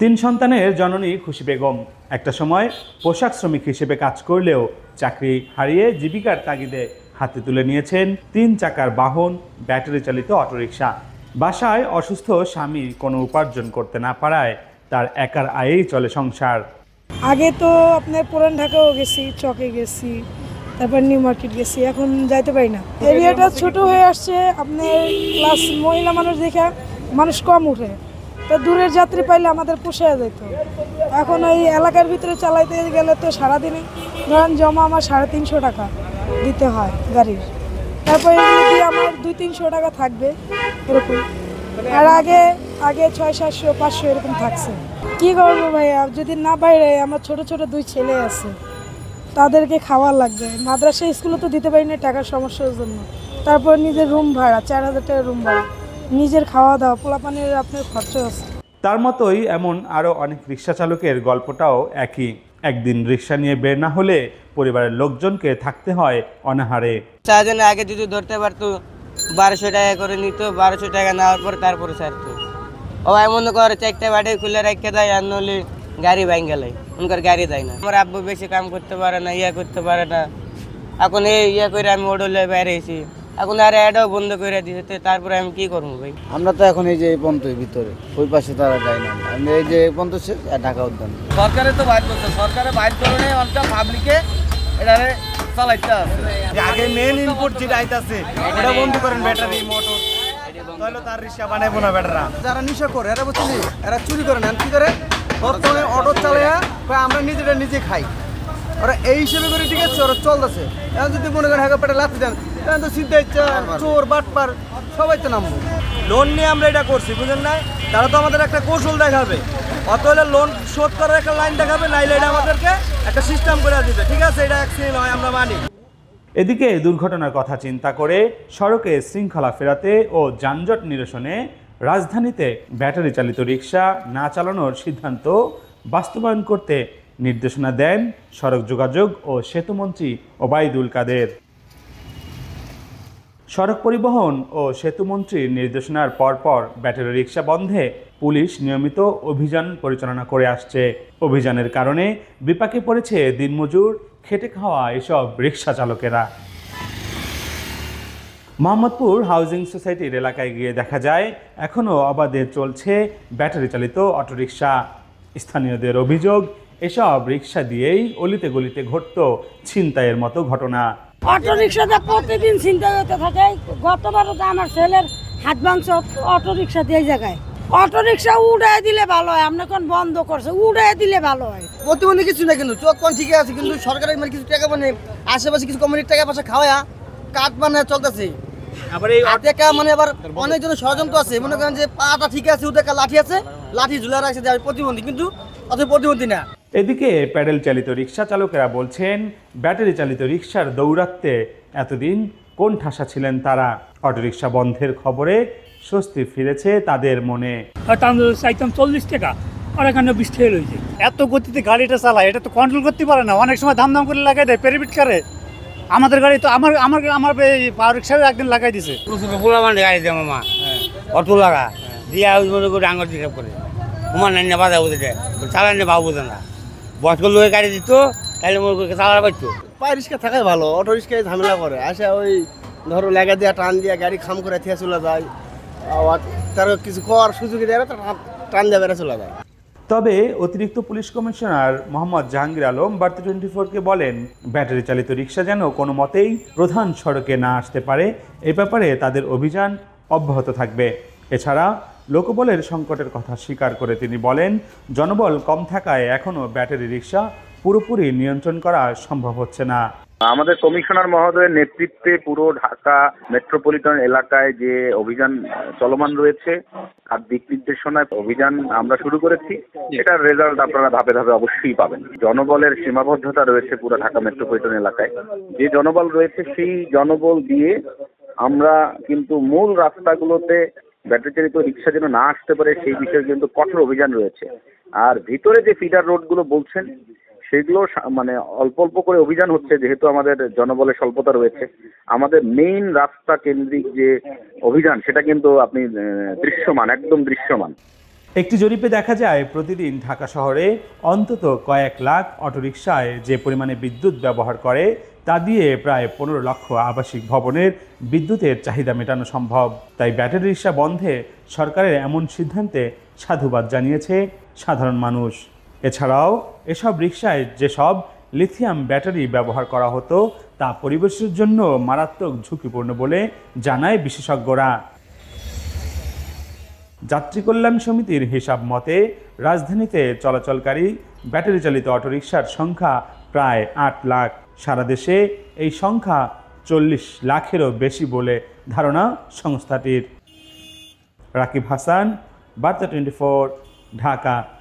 তিন সন্তানের জননী খুশি বেগম একটা সময় পোশাক শ্রমিক হিসেবে কাজ করলেও চাকরি হারিয়ে জীবিকার তাগিদে হাতে তুলে নিয়েছেন তিন চাকার বাহন ব্যাটারি চালিত অটোরিকশা বাসায় অসুস্থ স্বামী কোনো উপার্জন করতে না পারায় তার একার আয়েই চলে সংসার আগে তো আপনার পুরান ঢাকাও গেছি চকে গেছি তারপর নিউ মার্কেট গেছি এখন যাইতে পারি না এরিয়াটা ছোট হয়ে আসছে আপনার ক্লাস মহিলা মানুষ দেখে মানুষ কম উঠে তো দূরের যাত্রী পাইলে আমাদের পোষায় যেত এখন এই এলাকার ভিতরে চালাইতে গেলে তো সারাদিনে ধরেন জমা আমার সাড়ে তিনশো টাকা দিতে হয় গাড়ির তারপরে আমার দুই তিনশো টাকা থাকবে এরকম আর আগে আগে ছয় সাতশো পাঁচশো এরকম থাকছে কি করবো ভাইয়া যদি না বাইরে আমার ছোট ছোট দুই ছেলে আছে তাদেরকে খাওয়া লাগবে মাদ্রাসা স্কুলে তো দিতে পারি না টাকার সমস্যার জন্য তারপর নিজের রুম ভাড়া চার হাজার টাকা রুম ভাড়া নিজের খাওয়া দাওয়া পানির আপনার খরচা আছে তার মতোই এমন আরও অনেক রিক্সা চালকের গল্পটাও একই একদিন রিক্সা নিয়ে বের না হলে পরিবারের লোকজনকে থাকতে হয় অনাহারে চারজনের আগে যদি ধরতে পারতো বারোশো টাকা করে নিত বারোশো টাকা নেওয়ার পর তারপরে ছাড়ত ও এমন করে চারটে বাড়ি খুলে রেখে দেয় আর নলে গাড়ি ভাঙ্গে গেলে ওনকার গাড়ি দেয় না আমার আব্বু বেশি কাম করতে পারে না ইয়া করতে পারে না এখন এই ইয়ে করে আমি ওডলে বাইরে এসেছি এখন আর অ্যাডও বন্ধ করে দিতে তারপরে আমি কি করবো ভাই আমরা তো এখন এই যে এই পন্থের ভিতরে ওই পাশে তারা যাই না আমরা এই যে এই পন্থ শেষ ঢাকা উদ্যান সরকারে তো বাইর করছে সরকারে বাইর করে নেই অনেকটা পাবলিকে এটারে চালাইতে আছে আগে মেন ইনপুট যেটা আইতাছে ওটা বন্ধ করেন ব্যাটারি মোটর তাহলে তার রিক্সা বানাইবো না ব্যাটারা যারা নিশা করে এরা বুঝলি এরা চুরি করে না কি করে বর্তমানে অটো চালাইয়া আমরা নিজেরা নিজে খাই ওরা এই হিসেবে করে ঠিক আছে ওরা চলতেছে এখন যদি মনে করেন হাঁকা পেটে লাথি দেন তো চিন্তা ইচ্ছা চোর বাটপার সবাই তো নামবো লোন নিয়ে আমরা এটা করছি বুঝলেন না তারা তো আমাদের একটা কৌশল দেখাবে অত হলে লোন শোধ করার একটা লাইন দেখাবে নাইলে এটা আমাদেরকে একটা সিস্টেম করে দিবে ঠিক আছে এটা অ্যাক্সিডেন্ট হয় আমরা মানি এদিকে দুর্ঘটনার কথা চিন্তা করে সড়কে শৃঙ্খলা ফেরাতে ও যানজট নিরসনে রাজধানীতে ব্যাটারি চালিত রিক্সা না চালানোর সিদ্ধান্ত বাস্তবায়ন করতে নির্দেশনা দেন সড়ক যোগাযোগ ও সেতুমন্ত্রী ওবায়দুল কাদের সড়ক পরিবহন ও সেতুমন্ত্রীর নির্দেশনার পরপর ব্যাটারি রিক্সা বন্ধে পুলিশ নিয়মিত অভিযান পরিচালনা করে আসছে অভিযানের কারণে বিপাকে পড়েছে দিনমজুর খেটে খাওয়া এসব রিক্সা চালকেরা মোহাম্মদপুর হাউজিং সোসাইটির এলাকায় গিয়ে দেখা যায় এখনও অবাধে চলছে ব্যাটারি চালিত অটোরিকশা স্থানীয়দের অভিযোগ এসব রিক্সা দিয়েই অলিতে গলিতে ঘটত ছিনতাইয়ের মতো ঘটনা অটোরিক্সাতে প্রতিদিন চিন্তা করতে থাকে গতবারও তো আমার ছেলের হাত মাংস অটোরিক্সা দিয়ে জায়গায় অটোরিক্সা উড়াই দিলে ভালো হয় আমরা এখন বন্ধ করছে উড়াই দিলে ভালো হয় প্রতিবন্ধী কিছু না কিন্তু চোখ কোন ঠিকই আছে কিন্তু সরকারের মানে কিছু টাকা মানে আশেপাশে কিছু কমিটির টাকা পয়সা খাওয়া কাঠ মানে চলতেছে মানে আবার ষড়যন্ত্র আছে মনে যে পাটা আছে লাঠি আছে লাঠি রাখছে প্রতিবন্ধী কিন্তু প্রতিবন্ধী না এদিকে প্যাডেল চালিত রিক্সা চালকেরা বলছেন ব্যাটারি চালিত রিক্সার দৌরাত্মে এতদিন কোন ঠাসা ছিলেন তারা অটোরিক্সা বন্ধের খবরে স্বস্তি ফিরেছে তাদের মনে চাইতাম চল্লিশ টাকা আর এখানে বিশ টাকা রয়েছে এত গতিতে গাড়িটা চালায় এটা তো কন্ট্রোল করতে পারে না অনেক সময় ধামধাম করে লাগাই দেয় পেরিপিট করে আমাদের গাড়ি তো আমার আমার আমার পাওয়ার রিক্সায় একদিন লাগাই দিছে মানে গাড়ি দেয় মামা হ্যাঁ। অটো লাগা দিয়ে মনে করে আঙুল হিসাব করে তোমার নেন বাধা বুঝে বোঝে না বয়স্ক লোকে গাড়ি দিত তাহলে চালা পাইতো পায়ে রিক্সা থাকাই ভালো অটো রিক্সায় ঝামেলা করে আসে ওই ধরো লেগে দিয়ে টান দিয়ে গাড়ি খাম করে থিয়া চলে যায় তার কিছু কর সুযোগ দেয় টান দিয়ে বেড়ে চলে যায় তবে অতিরিক্ত পুলিশ কমিশনার মোহাম্মদ জাহাঙ্গীর আলম বার্তা টোয়েন্টি ফোরকে বলেন ব্যাটারি চালিত রিক্সা যেন কোনো মতেই প্রধান সড়কে না আসতে পারে এ ব্যাপারে তাদের অভিযান অব্যাহত থাকবে এছাড়া লোকবলের সংকটের কথা স্বীকার করে তিনি বলেন জনবল কম থাকায় এখনও ব্যাটারি রিক্সা পুরোপুরি নিয়ন্ত্রণ করা সম্ভব হচ্ছে না আমাদের কমিশনার মহোদয়ের নেতৃত্বে পুরো ঢাকা মেট্রোপলিটন এলাকায় যে অভিযান চলমান রয়েছে আর দিক নির্দেশনায় অভিযান আমরা শুরু করেছি এটার রেজাল্ট আপনারা ধাপে ধাপে অবশ্যই পাবেন জনবলের সীমাবদ্ধতা রয়েছে পুরো ঢাকা মেট্রোপলিটন এলাকায় যে জনবল রয়েছে সেই জনবল দিয়ে আমরা কিন্তু মূল রাস্তাগুলোতে ব্যাটারি চালিত রিক্সা যেন না আসতে পারে সেই বিষয়ে কিন্তু কঠোর অভিযান রয়েছে আর ভিতরে যে ফিডার রোডগুলো বলছেন সেগুলো মানে অল্প অল্প করে অভিযান হচ্ছে যেহেতু আমাদের জনবলের স্বল্পতা রয়েছে আমাদের মেইন রাস্তা কেন্দ্রিক যে অভিযান সেটা কিন্তু আপনি দৃশ্যমান একদম দৃশ্যমান একটি জরিপে দেখা যায় প্রতিদিন ঢাকা শহরে অন্তত কয়েক লাখ অটোরিকশায় যে পরিমাণে বিদ্যুৎ ব্যবহার করে তা দিয়ে প্রায় পনেরো লক্ষ আবাসিক ভবনের বিদ্যুতের চাহিদা মেটানো সম্ভব তাই ব্যাটারি রিক্সা বন্ধে সরকারের এমন সিদ্ধান্তে সাধুবাদ জানিয়েছে সাধারণ মানুষ এছাড়াও এসব রিক্সায় যেসব লিথিয়াম ব্যাটারি ব্যবহার করা হতো তা পরিবেশের জন্য মারাত্মক ঝুঁকিপূর্ণ বলে জানায় বিশেষজ্ঞরা যাত্রী কল্যাণ সমিতির হিসাব মতে রাজধানীতে চলাচলকারী ব্যাটারি চালিত অটোরিকশার সংখ্যা প্রায় আট লাখ সারা দেশে এই সংখ্যা চল্লিশ লাখেরও বেশি বলে ধারণা সংস্থাটির রাকিব হাসান বার্তা টোয়েন্টি ঢাকা